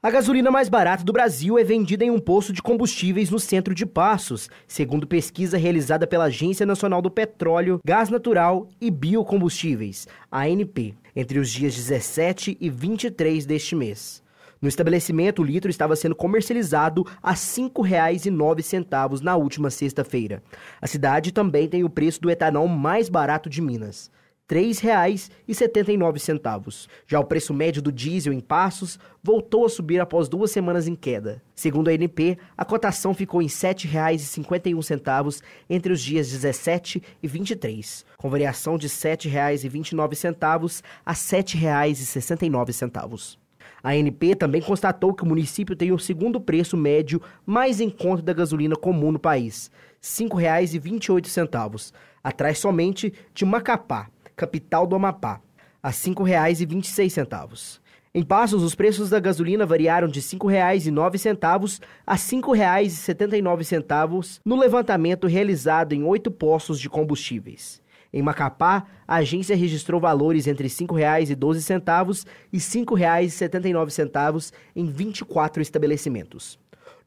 A gasolina mais barata do Brasil é vendida em um posto de combustíveis no centro de Passos, segundo pesquisa realizada pela Agência Nacional do Petróleo, Gás Natural e Biocombustíveis, ANP, entre os dias 17 e 23 deste mês. No estabelecimento, o litro estava sendo comercializado a R$ 5,09 na última sexta-feira. A cidade também tem o preço do etanol mais barato de Minas. R$ 3,79. Já o preço médio do diesel em Passos voltou a subir após duas semanas em queda. Segundo a ANP, a cotação ficou em R$ 7,51 entre os dias 17 e 23, com variação de R$ 7,29 a R$ 7,69. A ANP também constatou que o município tem o segundo preço médio mais em conta da gasolina comum no país, R$ 5,28, atrás somente de Macapá, capital do Amapá, a R$ 5,26. Em Passos, os preços da gasolina variaram de R$ 5,09 a R$ 5,79 no levantamento realizado em oito postos de combustíveis. Em Macapá, a agência registrou valores entre R$ 5,12 e R$ 5,79 em 24 estabelecimentos.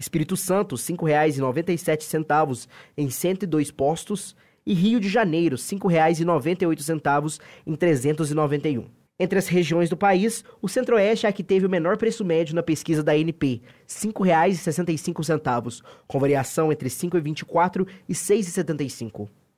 Espírito Santo, R$ 5,97 em 102 postos e Rio de Janeiro, R$ 5,98 em 391. Entre as regiões do país, o Centro-Oeste é a que teve o menor preço médio na pesquisa da ANP, R$ 5,65, com variação entre R$ 5,24 e R$ 6,75.